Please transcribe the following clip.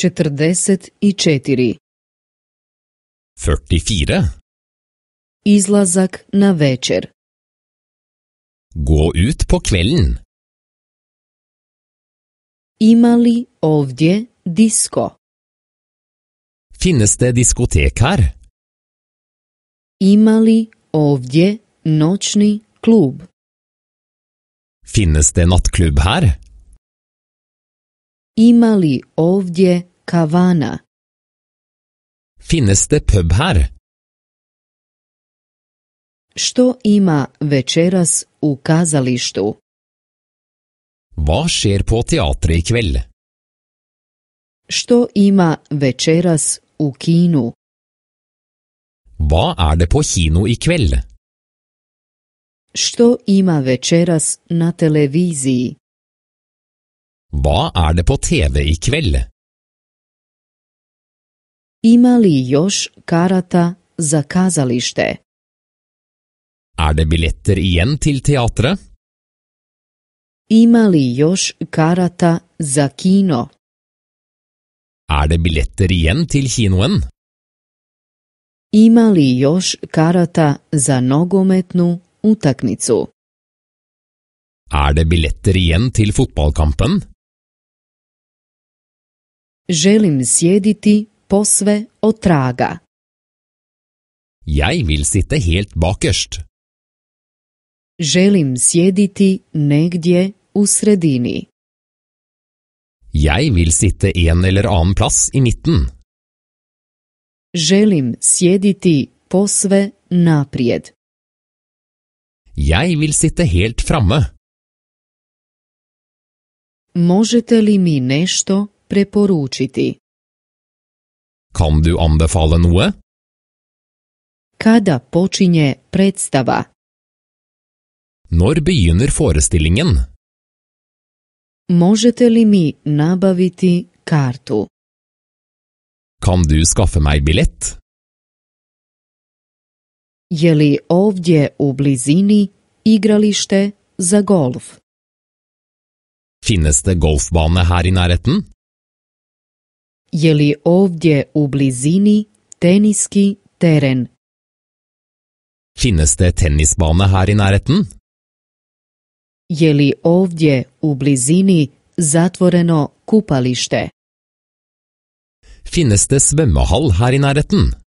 44. Izlazak na večer. Gå ut på kvelden. Ima li ovdje disko? Finnes det diskotek her? Ima li ovdje noćni klub? Finnes det nattklubb her? Ima li ovdje Kavana. Finnes det pub her? Što ima večeras u kazalištu? Hva skjer på teatret i kveld? Što ima večeras u kinu? Hva er det på kino i kveld? Što ima večeras na televiziji? Hva er det på TV i kveld? Ima li još karata za kazalište? Er det billetter igjen til teatret? Ima li još karata za kino? Er det billetter igjen til kinoen? Ima li još karata za nogometnu utakmicu? Er det billetter igjen til fotballkampen? Želim sjediti posve otraga. Jaj vil sitte helt bakerst. Želim sjediti negdje u sredini. Jaj vil sitte en eller annen plass i mitten. Želim sjediti posve naprijed. Jaj vil sitte helt framme. Možete li mi nešto preporučiti? Kan du anbefale noe? Kada počinje predstava? Når begynner forestillingen? Možete li mi nabaviti kartu? Kan du skaffe meg billett? Je li ovdje u blizini igralište za golf? Finnes det golfbane her i nærheten? Je li ovdje u blizini teniski teren? Finnes det tennisbane her i nærheten? Je li ovdje u blizini zatvoreno kupalište? Finnes det svømmehall her i nærheten?